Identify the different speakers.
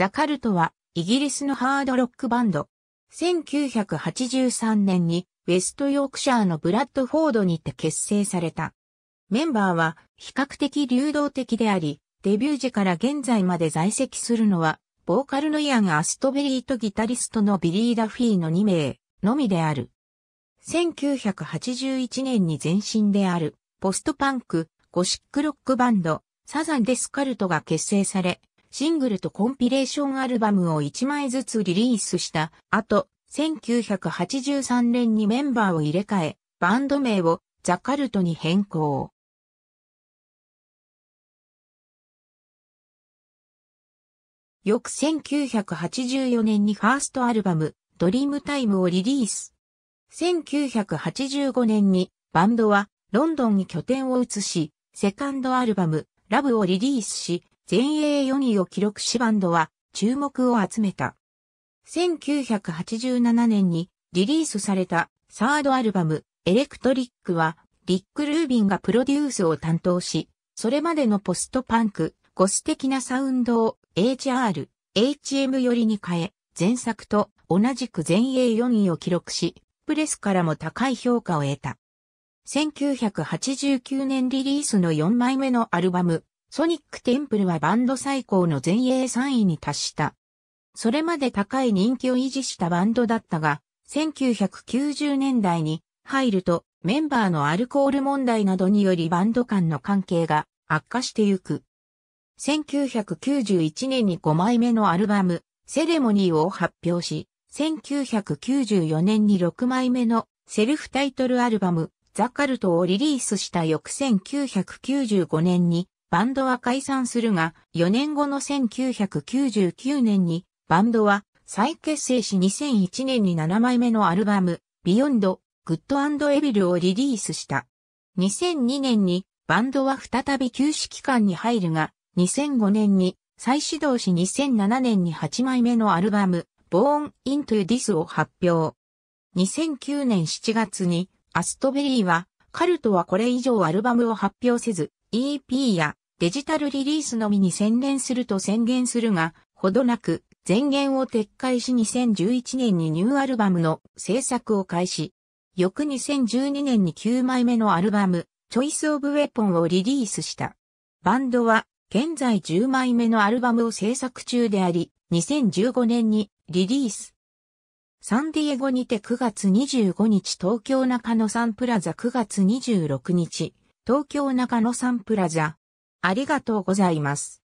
Speaker 1: ザカルトはイギリスのハードロックバンド。1983
Speaker 2: 年にウェストヨークシャーのブラッドフォードにて結成された。メンバーは比較的流動的であり、デビュー時から現在まで在籍するのは、ボーカルのイアン・アストベリーとギタリストのビリー・ダフィーの2名のみである。1981年に前身である、ポストパンク、ゴシックロックバンド、サザン・デスカルトが結成され、シングルとコンピレーションアルバムを1枚ずつリリースした後、1983
Speaker 1: 年にメンバーを入れ替え、バンド名をザカルトに変更。翌1984年にファーストアルバム、ドリームタイムをリリース。
Speaker 2: 1985年にバンドはロンドンに拠点を移し、セカンドアルバム、ラブをリリースし、全英4位を記録しバンドは注目を集めた。1987年にリリースされたサードアルバムエレクトリックはリック・ルービンがプロデュースを担当し、それまでのポストパンク、ゴス的なサウンドを HR、HM 寄りに変え、前作と同じく全英4位を記録し、プレスからも高い評価を得た。1989年リリースの4枚目のアルバム、ソニックテンプルはバンド最高の全英3位に達した。それまで高い人気を維持したバンドだったが、1990年代に入るとメンバーのアルコール問題などによりバンド間の関係が悪化してゆく。1991年に5枚目のアルバム、セレモニーを発表し、1994年に6枚目のセルフタイトルアルバム、ザカルトをリリースした翌1995年にバンドは解散するが、4年後の1999年に、バンドは再結成し2001年に7枚目のアルバム、ビヨンド、グッドエビルをリリースした。2002年にバンドは再び休止期間に入るが、2005年に再始動し2007年に8枚目のアルバム、Born into This を発表。2009年7月にアストベリーは、カルトはこれ以上アルバムを発表せず、EP やデジタルリリースのみに宣伝すると宣言するが、ほどなく、前言を撤回し2011年にニューアルバムの制作を開始。翌2012年に9枚目のアルバム、チョイス・オブ・ウェポンをリリースした。バンドは、現在10枚目のアルバムを制作中であり、2015年にリリース。サンディエゴにて9月25日東京中野サンプラザ9月26日東京中野サ
Speaker 1: ンプラザありがとうございます。